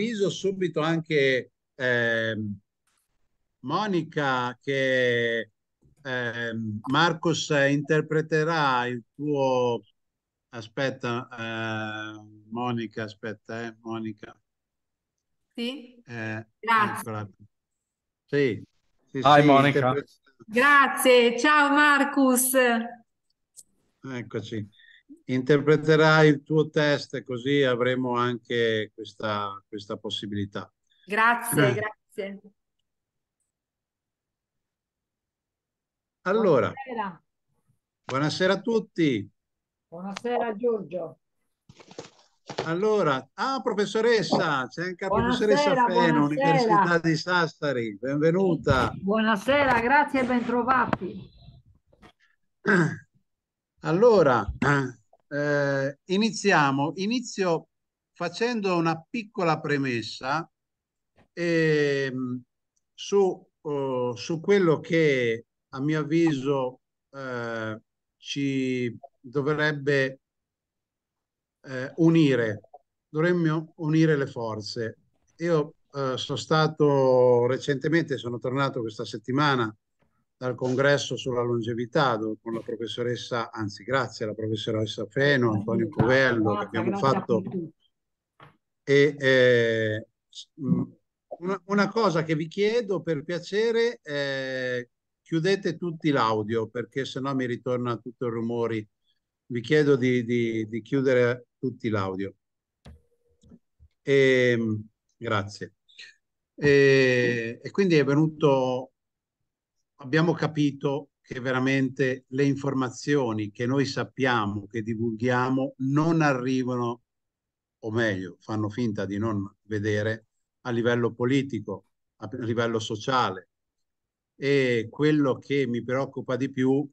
avviso subito anche eh, Monica che eh, Marcos interpreterà il tuo... Aspetta, eh, Monica, aspetta, eh, Monica. Sì, eh, grazie. Eccola. Sì, sì, Hi, sì, Monica. Grazie, ciao Marcus. Eccoci interpreterai il tuo test così avremo anche questa, questa possibilità. Grazie, eh. grazie. Allora, buonasera. buonasera a tutti. Buonasera Giorgio. Allora, ah professoressa, c'è anche la professoressa Feno, Università di Sassari, benvenuta. Buonasera, grazie e bentrovati. Allora, eh, iniziamo, inizio facendo una piccola premessa eh, su, oh, su, quello che a mio avviso eh, ci dovrebbe eh, unire, dovremmo unire le forze. Io eh, sono stato recentemente, sono tornato questa settimana dal congresso sulla longevità dove, con la professoressa, anzi grazie alla professoressa Feno, Antonio Covello, che abbiamo fatto. E, eh, una, una, cosa che vi chiedo per piacere, eh, chiudete tutti l'audio perché sennò mi ritorna tutto il rumore. Vi chiedo di, di, di chiudere tutti l'audio. E, ehm, grazie. E, e, quindi è venuto abbiamo capito che veramente le informazioni che noi sappiamo, che divulghiamo, non arrivano, o meglio, fanno finta di non vedere a livello politico, a livello sociale. E quello che mi preoccupa di più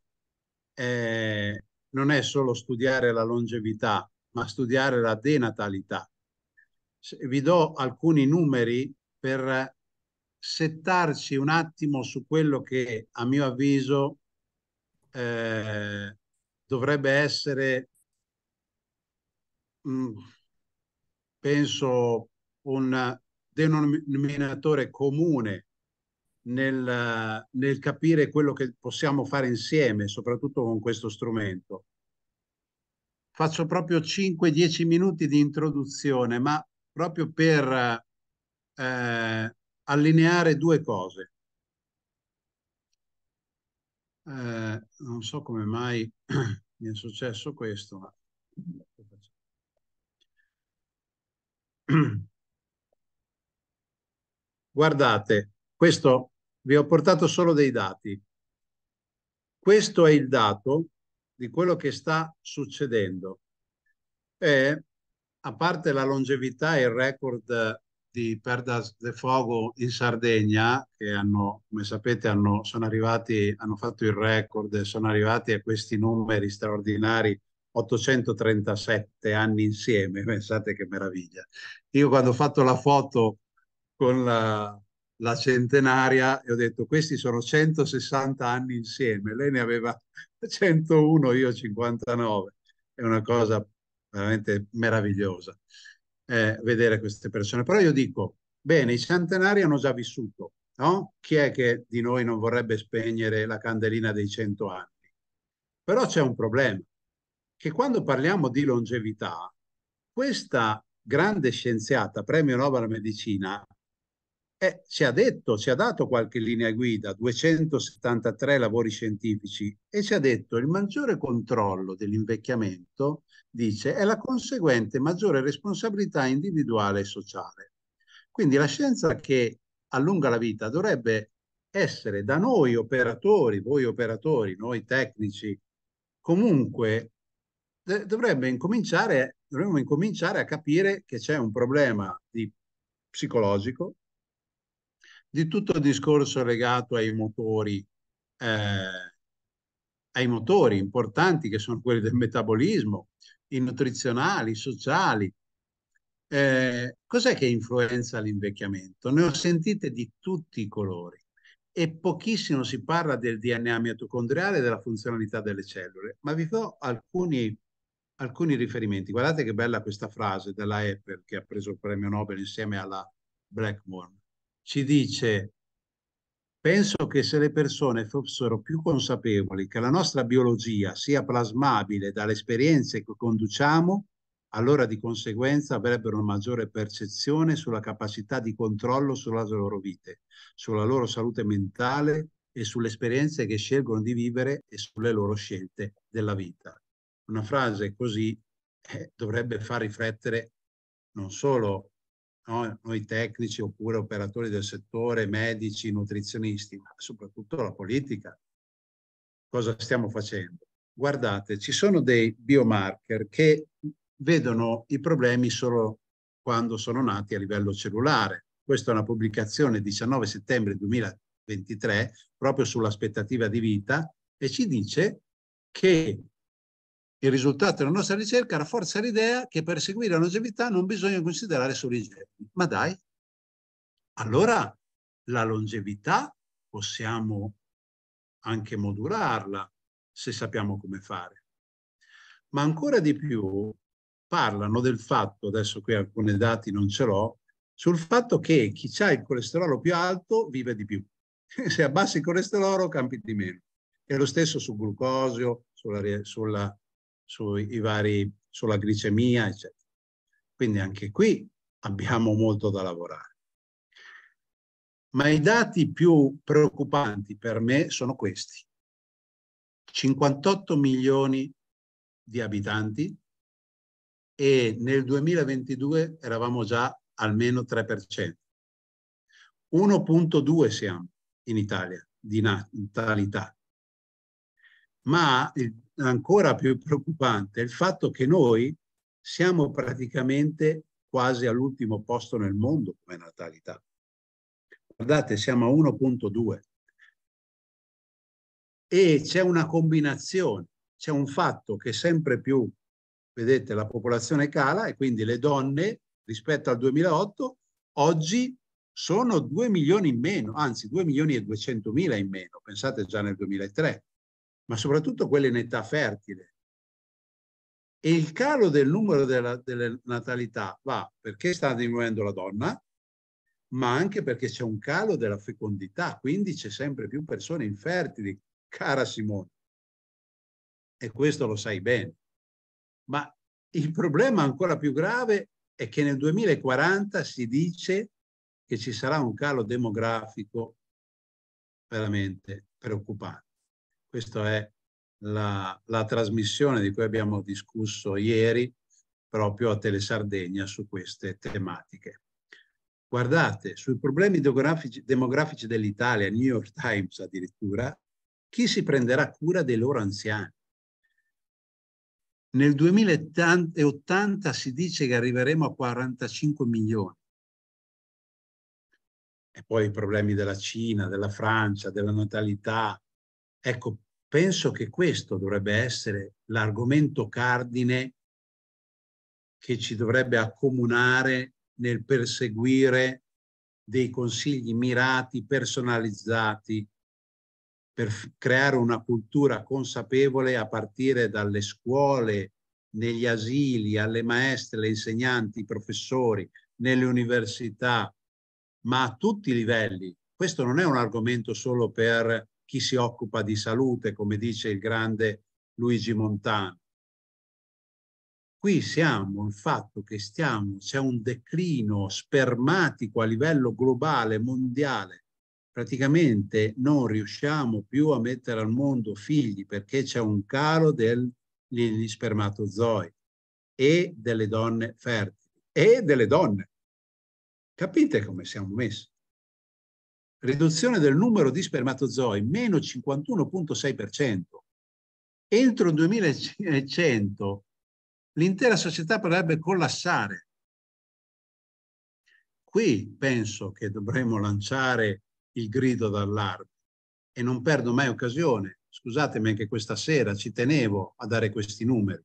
è, non è solo studiare la longevità, ma studiare la denatalità. Vi do alcuni numeri per settarci un attimo su quello che a mio avviso eh, dovrebbe essere, mm, penso, un denominatore comune nel, nel, capire quello che possiamo fare insieme, soprattutto con questo strumento. Faccio proprio 5-10 minuti di introduzione, ma proprio per eh, allineare due cose. Eh, non so come mai mi è successo questo, ma... Guardate, questo vi ho portato solo dei dati. Questo è il dato di quello che sta succedendo. E, a parte la longevità e il record di Perdas de Fogo in Sardegna, che hanno, come sapete hanno, arrivati, hanno fatto il record e sono arrivati a questi numeri straordinari 837 anni insieme, pensate che meraviglia. Io quando ho fatto la foto con la, la centenaria e ho detto questi sono 160 anni insieme, lei ne aveva 101, io 59, è una cosa veramente meravigliosa eh, vedere queste persone. Però io dico, bene, i centenari hanno già vissuto, no? Chi è che di noi non vorrebbe spegnere la candelina dei cento anni? Però c'è un problema, che quando parliamo di longevità, questa grande scienziata, premio Nobel alla medicina, eh, ci ha detto, ci ha dato qualche linea guida, 273 lavori scientifici, e ci ha detto il maggiore controllo dell'invecchiamento, dice, è la conseguente maggiore responsabilità individuale e sociale. Quindi la scienza che allunga la vita dovrebbe essere da noi operatori, voi operatori, noi tecnici, comunque dovrebbe incominciare, dovremmo incominciare a capire che c'è un problema di psicologico, di tutto il discorso legato ai motori, eh, ai motori importanti che sono quelli del metabolismo, i nutrizionali, i sociali. Eh, cos'è che influenza l'invecchiamento? Ne ho sentite di tutti i colori e pochissimo si parla del DNA mitocondriale e della funzionalità delle cellule, ma vi do alcuni, alcuni riferimenti. Guardate che bella questa frase della Apple che ha preso il premio Nobel insieme alla Blackmore ci dice Penso che se le persone fossero più consapevoli che la nostra biologia sia plasmabile dalle esperienze che conduciamo, allora di conseguenza avrebbero una maggiore percezione sulla capacità di controllo sulla loro vite, sulla loro salute mentale e sulle esperienze che scelgono di vivere e sulle loro scelte della vita. Una frase così eh, dovrebbe far riflettere non solo no? noi tecnici oppure operatori del settore, medici, nutrizionisti, ma soprattutto la politica. Cosa stiamo facendo? Guardate, ci sono dei biomarker che vedono i problemi solo quando sono nati a livello cellulare. Questa è una pubblicazione 19 settembre 2023 proprio sull'aspettativa di vita e ci dice che il risultato della nostra ricerca rafforza l'idea che per seguire la longevità non bisogna considerare solo i geni. Ma dai, allora la longevità possiamo anche modularla se sappiamo come fare. Ma ancora di più parlano del fatto, adesso qui alcuni dati non ce l'ho, sul fatto che chi ha il colesterolo più alto vive di più. Se abbassi il colesterolo campi di meno. E lo stesso sul glucosio, sulla, sulla sui vari, sulla glicemia, eccetera. Quindi anche qui abbiamo molto da lavorare. Ma i dati più preoccupanti per me sono questi. 58 milioni di abitanti e nel 2022 eravamo già almeno 3%. 1.2 siamo in Italia di natalità. Ma il ancora più preoccupante è il fatto che noi siamo praticamente quasi all'ultimo posto nel mondo come natalità. Guardate, siamo a 1.2 e c'è una combinazione, c'è un fatto che sempre più, vedete, la popolazione cala e quindi le donne rispetto al 2008 oggi sono 2 milioni in meno, anzi 2 milioni e 200 mila in meno, pensate già nel 2003 ma soprattutto quelle in età fertile. E il calo del numero della, delle natalità va perché sta diminuendo la donna, ma anche perché c'è un calo della fecondità, quindi c'è sempre più persone infertili, cara Simone. E questo lo sai bene. Ma il problema ancora più grave è che nel 2040 si dice che ci sarà un calo demografico veramente preoccupante. Questa è la, la trasmissione di cui abbiamo discusso ieri proprio a Telesardegna su queste tematiche. Guardate, sui problemi demografici, demografici dell'Italia, New York Times addirittura, chi si prenderà cura dei loro anziani? Nel 2080 si dice che arriveremo a 45 milioni. E poi i problemi della Cina, della Francia, della natalità, Ecco, penso che questo dovrebbe essere l'argomento cardine che ci dovrebbe accomunare nel perseguire dei consigli mirati, personalizzati, per creare una cultura consapevole a partire dalle scuole, negli asili, alle maestre, alle insegnanti, i professori, nelle università, ma a tutti i livelli. Questo non è un argomento solo per chi si occupa di salute, come dice il grande Luigi Montano. Qui siamo, il fatto che stiamo, c'è un declino spermatico a livello globale, mondiale. Praticamente non riusciamo più a mettere al mondo figli perché c'è un calo degli spermatozoi e delle donne fertili e delle donne. Capite come siamo messi? riduzione del numero di spermatozoi, meno 51.6%. Entro il 2100 l'intera società potrebbe collassare. Qui penso che dovremmo lanciare il grido d'allarme e non perdo mai occasione. Scusatemi anche questa sera, ci tenevo a dare questi numeri.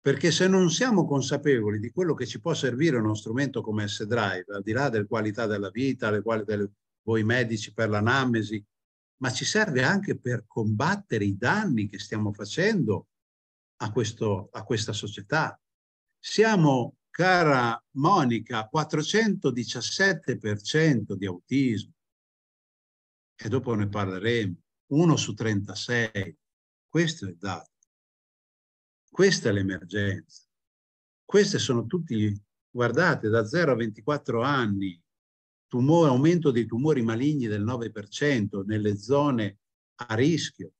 Perché se non siamo consapevoli di quello che ci può servire uno strumento come S-Drive, al di là della qualità della vita, delle, voi medici per l'anamnesi, ma ci serve anche per combattere i danni che stiamo facendo a, questo, a questa società. Siamo, cara Monica, 417% di autismo e dopo ne parleremo, uno su 36. Questo è il dato. Questa è l'emergenza. Queste sono tutti, guardate, da 0 a 24 anni, tumore, aumento dei tumori maligni del 9% nelle zone a rischio,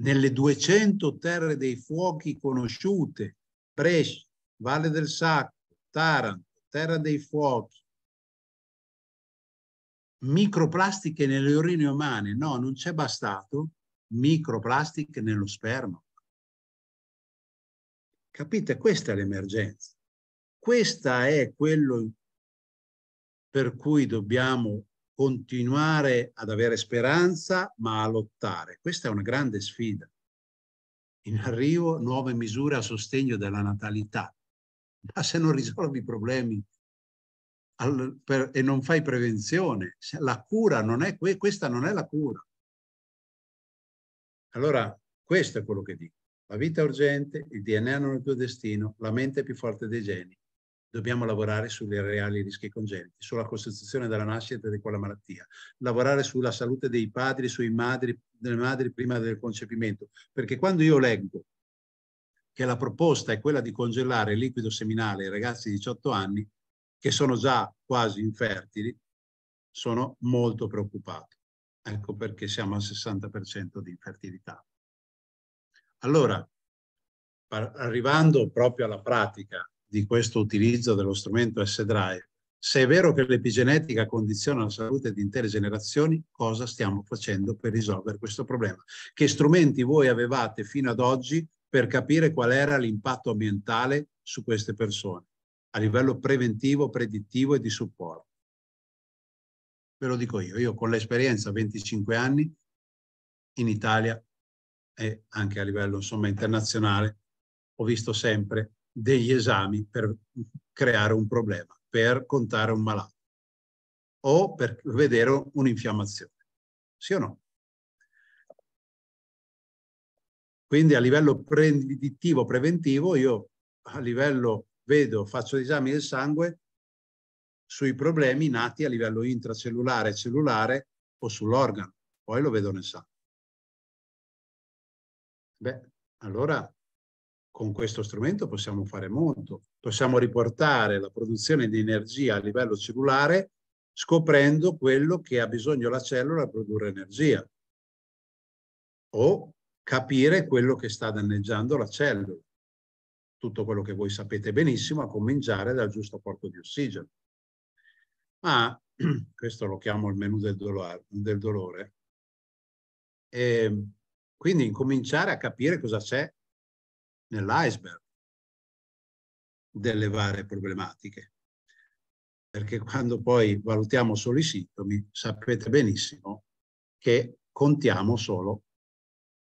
nelle 200 terre dei fuochi conosciute, Brescia, Valle del Sacco, Taranto, Terra dei Fuochi, microplastiche nelle urine umane, no, non c'è bastato, microplastiche nello sperma. Capite? Questa è l'emergenza. Questa è quello per cui dobbiamo continuare ad avere speranza, ma a lottare. Questa è una grande sfida. In arrivo nuove misure a sostegno della natalità. Ma se non risolvi i problemi al, per, e non fai prevenzione, la cura non è questa non è la cura. Allora, questo è quello che dico. La vita è urgente, il DNA non è il tuo destino, la mente è più forte dei geni dobbiamo lavorare sui reali rischi congeniti, sulla costituzione della nascita di quella malattia, lavorare sulla salute dei padri, sui madri, delle madri prima del concepimento, perché quando io leggo che la proposta è quella di congelare il liquido seminale ai ragazzi di 18 anni, che sono già quasi infertili, sono molto preoccupato. Ecco perché siamo al 60% di infertilità. Allora, arrivando proprio alla pratica di questo utilizzo dello strumento S-Drive. Se è vero che l'epigenetica condiziona la salute di intere generazioni, cosa stiamo facendo per risolvere questo problema? Che strumenti voi avevate fino ad oggi per capire qual era l'impatto ambientale su queste persone a livello preventivo, predittivo e di supporto? Ve lo dico io, io con l'esperienza 25 anni in Italia e anche a livello insomma, internazionale ho visto sempre degli esami per creare un problema, per contare un malato o per vedere un'infiammazione. Sì o no? Quindi a livello predittivo, preventivo, io a livello vedo, faccio gli esami del sangue sui problemi nati a livello intracellulare, cellulare o sull'organo, poi lo vedo nel sangue. Beh, allora con questo strumento possiamo fare molto. Possiamo riportare la produzione di energia a livello cellulare scoprendo quello che ha bisogno la cellula per produrre energia o capire quello che sta danneggiando la cellula. Tutto quello che voi sapete benissimo, a cominciare dal giusto porto di ossigeno. Ma questo lo chiamo il menù del, del dolore. E ehm, quindi incominciare a capire cosa c'è nell'iceberg delle varie problematiche. Perché quando poi valutiamo solo i sintomi, sapete benissimo che contiamo solo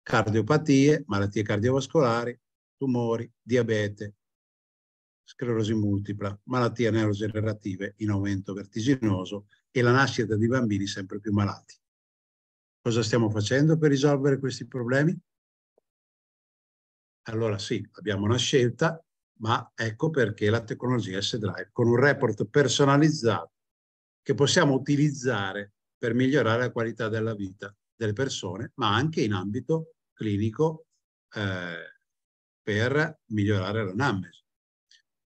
cardiopatie, malattie cardiovascolari, tumori, diabete, sclerosi multipla, malattie neurogenerative in aumento vertiginoso e la nascita di bambini sempre più malati. Cosa stiamo facendo per risolvere questi problemi? allora sì, abbiamo una scelta, ma ecco perché la tecnologia S-Drive, con un report personalizzato che possiamo utilizzare per migliorare la qualità della vita delle persone, ma anche in ambito clinico eh, per migliorare l'anamnesi,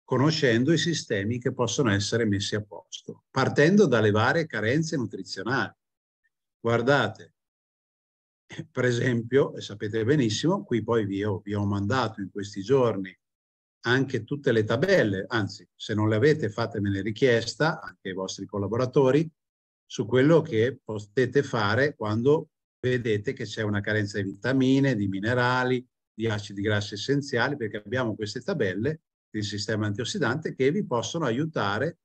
conoscendo i sistemi che possono essere messi a posto, partendo dalle varie carenze nutrizionali. Guardate, per esempio, e sapete benissimo, qui poi vi ho, vi ho mandato in questi giorni anche tutte le tabelle, anzi se non le avete fatemene richiesta, anche ai vostri collaboratori, su quello che potete fare quando vedete che c'è una carenza di vitamine, di minerali, di acidi grassi essenziali, perché abbiamo queste tabelle del sistema antiossidante che vi possono aiutare,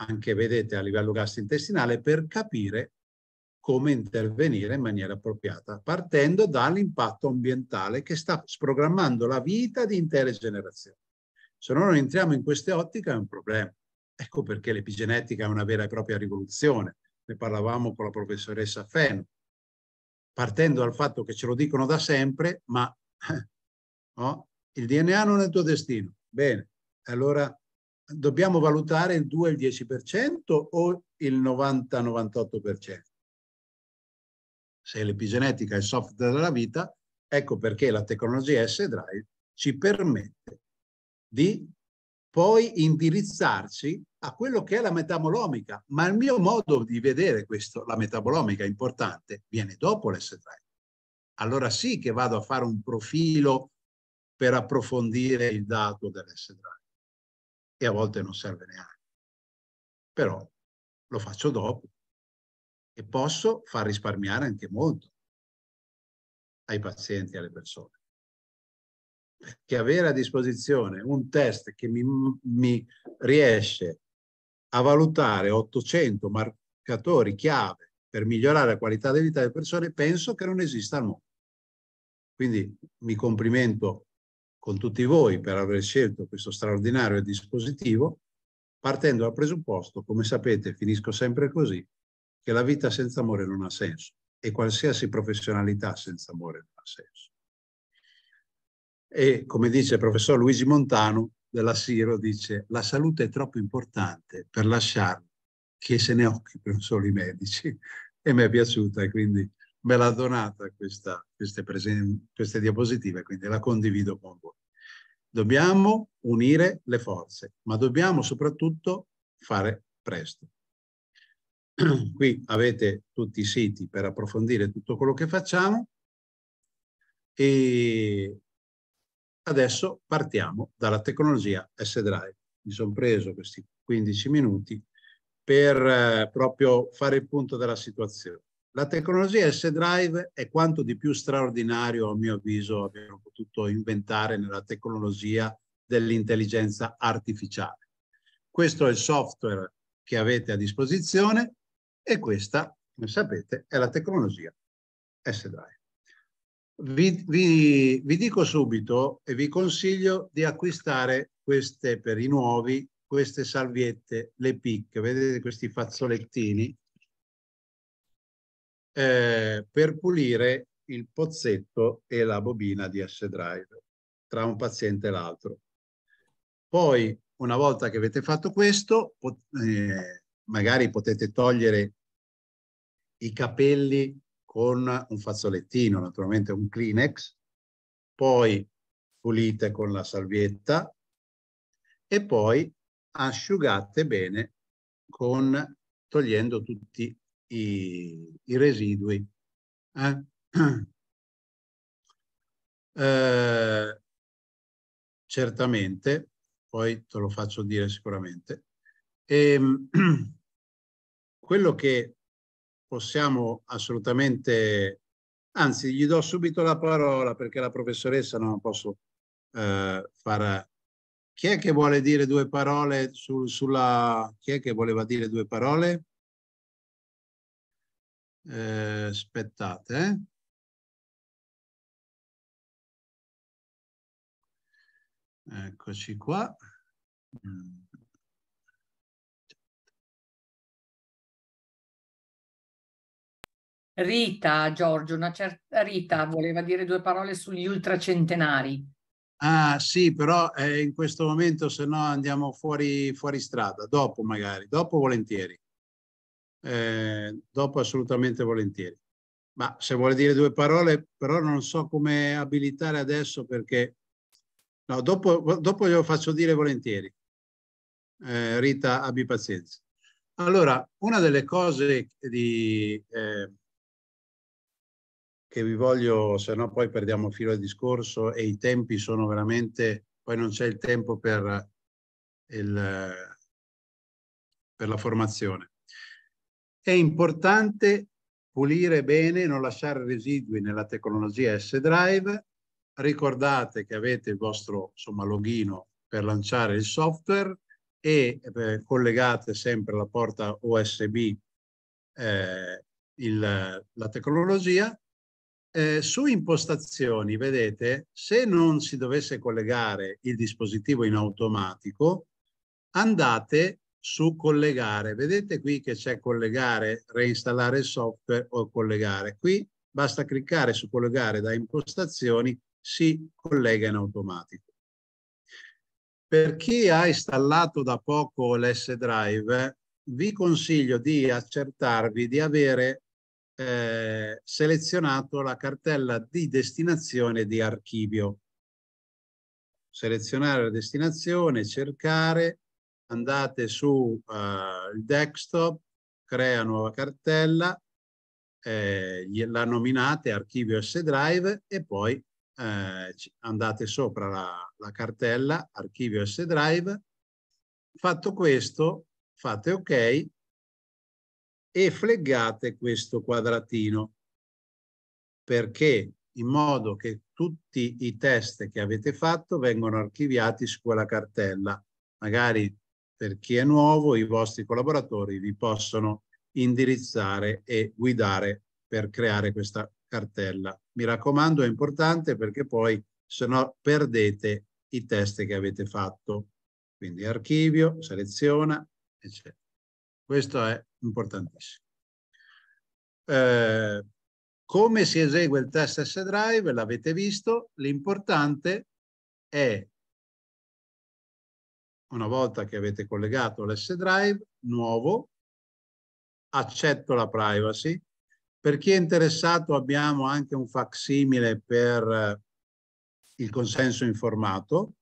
anche vedete a livello gastrointestinale, per capire come intervenire in maniera appropriata, partendo dall'impatto ambientale che sta sprogrammando la vita di intere generazioni. Se noi non entriamo in queste ottiche è un problema. Ecco perché l'epigenetica è una vera e propria rivoluzione. Ne parlavamo con la professoressa Feno, partendo dal fatto che ce lo dicono da sempre, ma no, il DNA non è il tuo destino. Bene, allora dobbiamo valutare il 2 e il 10% o il 90-98%? se l'epigenetica è il software della vita, ecco perché la tecnologia S-Drive ci permette di poi indirizzarci a quello che è la metabolomica, ma il mio modo di vedere questo, la metabolomica importante, viene dopo l'S-Drive. Allora sì che vado a fare un profilo per approfondire il dato dell'S-Drive e a volte non serve neanche, però lo faccio dopo e posso far risparmiare anche molto ai pazienti e alle persone. Perché avere a disposizione un test che mi, mi riesce a valutare 800 marcatori chiave per migliorare la qualità di vita delle persone, penso che non esista al mondo. Quindi mi complimento con tutti voi per aver scelto questo straordinario dispositivo, partendo dal presupposto, come sapete, finisco sempre così, che la vita senza amore non ha senso e qualsiasi professionalità senza amore non ha senso. E come dice il professor Luigi Montano della Siro, dice la salute è troppo importante per lasciare che se ne occupino solo i medici. E mi è piaciuta e quindi me l'ha donata questa, queste, presen- queste diapositive, quindi la condivido con voi. Dobbiamo unire le forze, ma dobbiamo soprattutto fare presto. Qui avete tutti i siti per approfondire tutto quello che facciamo e adesso partiamo dalla tecnologia S-Drive. Mi sono preso questi 15 minuti per eh, proprio fare il punto della situazione. La tecnologia S-Drive è quanto di più straordinario, a mio avviso, abbiamo potuto inventare nella tecnologia dell'intelligenza artificiale. Questo è il software che avete a disposizione e questa, come sapete, è la tecnologia S-Drive. Vi, vi, vi, dico subito e vi consiglio di acquistare queste per i nuovi, queste salviette, le PIC, vedete questi fazzolettini, eh, per pulire il pozzetto e la bobina di S-Drive tra un paziente e l'altro. Poi, una volta che avete fatto questo, eh, magari potete togliere i capelli con un fazzolettino, naturalmente un Kleenex, poi pulite con la salvietta e poi asciugate bene con, togliendo tutti i, i residui. Eh? Eh, certamente, poi te lo faccio dire sicuramente. Ehm, quello che possiamo assolutamente, anzi gli do subito la parola perché la professoressa non posso eh, far... Chi è che vuole dire due parole su, sulla... Chi è che voleva dire due parole? Eh, aspettate. Eh. Eccoci qua. Mm. Rita, Giorgio, una certa Rita voleva dire due parole sugli ultracentenari. Ah sì, però eh, in questo momento se no andiamo fuori, fuori strada, dopo magari, dopo volentieri. Eh, dopo assolutamente volentieri. Ma se vuole dire due parole, però non so come abilitare adesso perché... No, dopo, dopo glielo faccio dire volentieri. Eh, Rita, abbi pazienza. Allora, una delle cose di, eh, che vi voglio, se no poi perdiamo il filo del discorso e i tempi sono veramente, poi non c'è il tempo per, il, per la formazione. È importante pulire bene, non lasciare residui nella tecnologia S-Drive. Ricordate che avete il vostro insomma, login per lanciare il software e eh, collegate sempre alla porta USB eh, il, la tecnologia eh, su impostazioni, vedete, se non si dovesse collegare il dispositivo in automatico, andate su collegare. Vedete qui che c'è collegare, reinstallare il software o collegare. Qui basta cliccare su collegare da impostazioni, si collega in automatico. Per chi ha installato da poco l'S-Drive, vi consiglio di accertarvi di avere eh, selezionato la cartella di destinazione di archivio. Selezionare la destinazione, cercare, andate su eh, il desktop, crea nuova cartella, eh, la nominate archivio S-Drive e poi eh, andate sopra la, la cartella archivio S-Drive. Fatto questo, fate ok e fleggate questo quadratino perché in modo che tutti i test che avete fatto vengano archiviati su quella cartella. Magari per chi è nuovo i vostri collaboratori vi possono indirizzare e guidare per creare questa cartella. Mi raccomando, è importante perché poi se no perdete i test che avete fatto. Quindi archivio, seleziona, eccetera. Questo è importantissimo. Eh, come si esegue il test S-Drive? L'avete visto, l'importante è una volta che avete collegato l'S-Drive, nuovo, accetto la privacy. Per chi è interessato abbiamo anche un facsimile per eh, il consenso informato,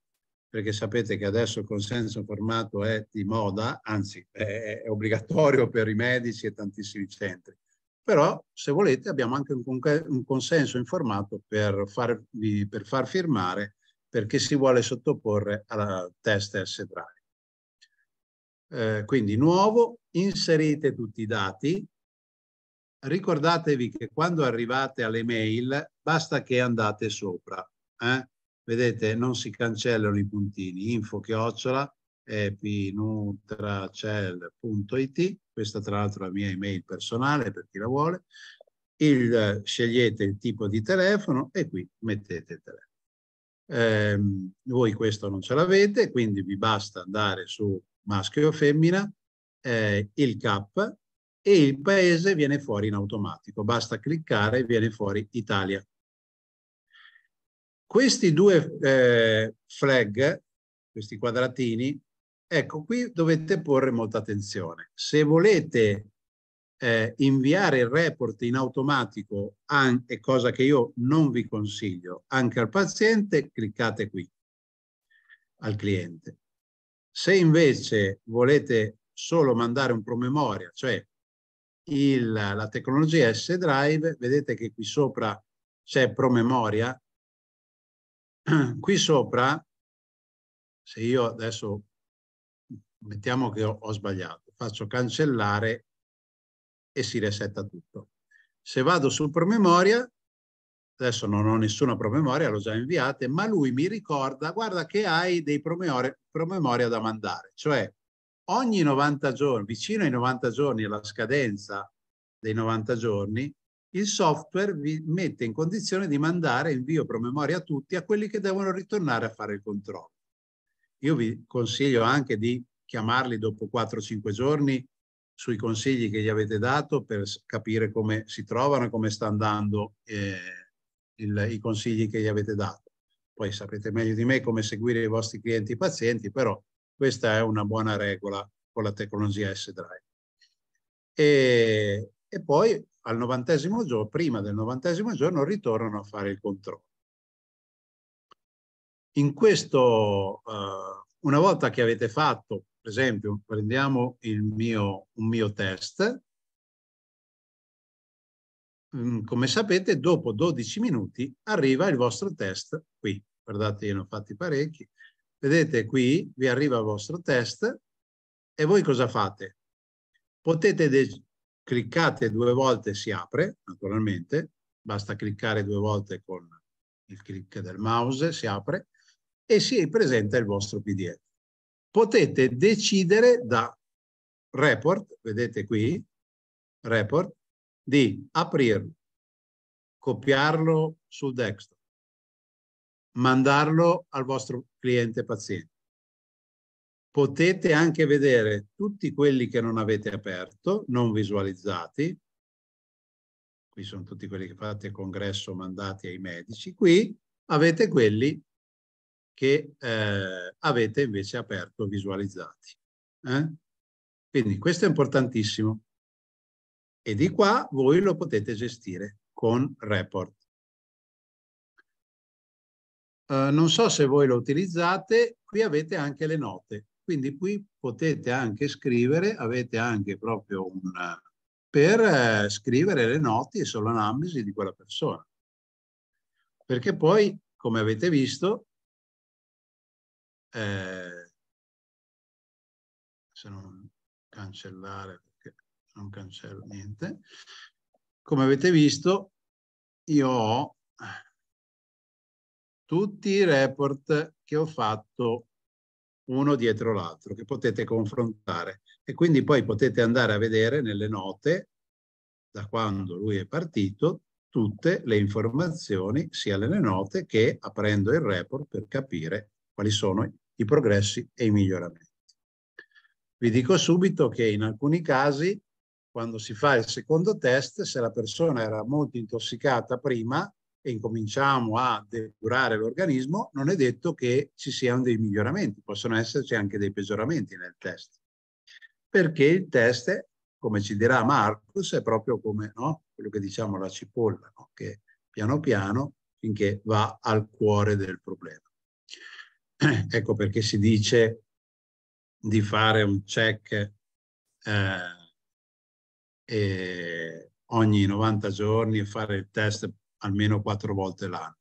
perché sapete che adesso il consenso informato è di moda, anzi è, è obbligatorio per i medici e tantissimi centri. Però se volete abbiamo anche un, un consenso informato per, farvi, per far firmare perché si vuole sottoporre al test S-Drive. Eh, quindi nuovo, inserite tutti i dati. Ricordatevi che quando arrivate alle mail basta che andate sopra. Eh? vedete non si cancellano i puntini, info chiocciola epinutracel.it questa tra l'altro è la mia email personale per chi la vuole, il, scegliete il tipo di telefono e qui mettete il telefono. Eh, voi questo non ce l'avete, quindi vi basta andare su maschio o femmina, eh, il CAP e il paese viene fuori in automatico, basta cliccare e viene fuori Italia. Questi due eh, flag, questi quadratini, ecco qui dovete porre molta attenzione. Se volete eh, inviare il report in automatico, anche, cosa che io non vi consiglio, anche al paziente, cliccate qui, al cliente. Se invece volete solo mandare un promemoria, cioè il, la tecnologia S-Drive, vedete che qui sopra c'è promemoria, qui sopra, se io adesso mettiamo che ho, ho sbagliato, faccio cancellare e si resetta tutto. Se vado su promemoria, adesso non ho nessuna promemoria, l'ho già inviata, ma lui mi ricorda, guarda che hai dei promemoria da mandare, cioè ogni 90 giorni, vicino ai 90 giorni, alla scadenza dei 90 giorni, il software vi mette in condizione di mandare invio promemoria a tutti a quelli che devono ritornare a fare il controllo. Io vi consiglio anche di chiamarli dopo 4-5 giorni sui consigli che gli avete dato per capire come si trovano e come sta andando eh, il, i consigli che gli avete dato. Poi sapete meglio di me come seguire i vostri clienti e pazienti, però questa è una buona regola con la tecnologia S-Drive. E, e poi al novantesimo giorno, prima del novantesimo giorno ritornano a fare il controllo. In questo, eh, una volta che avete fatto, per esempio, prendiamo mio, un mio test, mm, come sapete, dopo 12 minuti arriva il vostro test qui. Guardate, io ne ho fatti parecchi. Vedete qui, vi arriva il vostro test e voi cosa fate? Potete cliccate due volte si apre, naturalmente, basta cliccare due volte con il click del mouse, si apre e si presenta il vostro PDF. Potete decidere da report, vedete qui, report, di aprirlo, copiarlo sul desktop, mandarlo al vostro cliente paziente, potete anche vedere tutti quelli che non avete aperto, non visualizzati. Qui sono tutti quelli che fate congresso mandati ai medici. Qui avete quelli che eh, avete invece aperto, visualizzati. Eh? Quindi questo è importantissimo. E di qua voi lo potete gestire con report. Uh, non so se voi lo utilizzate, qui avete anche le note. Quindi qui potete anche scrivere, avete anche proprio un per eh, scrivere le noti e solo l'anamnesi di quella persona. Perché poi, come avete visto, eh, se non cancellare, perché non cancello niente, come avete visto, io ho eh, tutti i report che ho fatto uno dietro l'altro che potete confrontare e quindi poi potete andare a vedere nelle note da quando lui è partito tutte le informazioni sia nelle note che aprendo il report per capire quali sono i progressi e i miglioramenti. Vi dico subito che in alcuni casi quando si fa il secondo test se la persona era molto intossicata prima e incominciamo a depurare l'organismo, non è detto che ci siano dei miglioramenti, possono esserci anche dei peggioramenti nel test. Perché il test, come ci dirà Marcus, è proprio come no? quello che diciamo la cipolla, no? che piano piano finché va al cuore del problema. ecco perché si dice di fare un check eh, ogni 90 giorni e fare il test almeno quattro volte l'anno,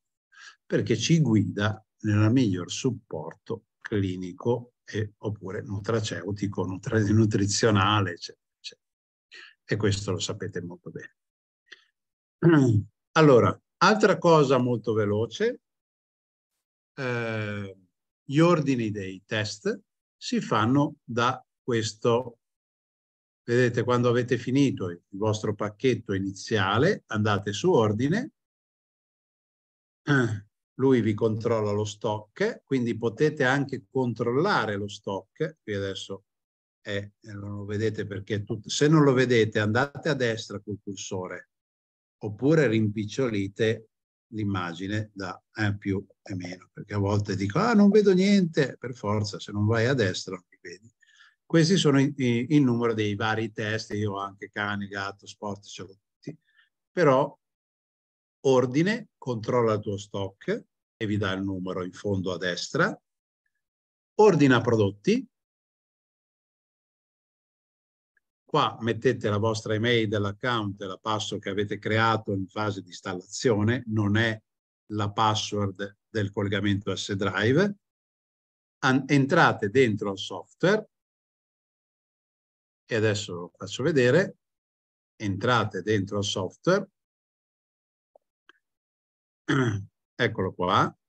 perché ci guida nel miglior supporto clinico e, oppure nutraceutico, nutri nutrizionale, eccetera, eccetera. E questo lo sapete molto bene. Allora, altra cosa molto veloce, eh, gli ordini dei test si fanno da questo. Vedete, quando avete finito il vostro pacchetto iniziale, andate su ordine lui vi controlla lo stock, quindi potete anche controllare lo stock. Qui adesso è, non eh, lo vedete perché tutto, se non lo vedete andate a destra col cursore oppure rimpicciolite l'immagine da eh, più e meno, perché a volte dico ah non vedo niente, per forza se non vai a destra non li vedi. Questi sono il numero dei vari test, io ho anche cane, gatto, sport, ce l'ho tutti, però ordine, controlla il tuo stock e vi dà il numero in fondo a destra, ordina prodotti, qua mettete la vostra email dell'account e la password che avete creato in fase di installazione, non è la password del collegamento S-Drive, entrate dentro al software e adesso lo faccio vedere, entrate dentro al software, Eccolo qua.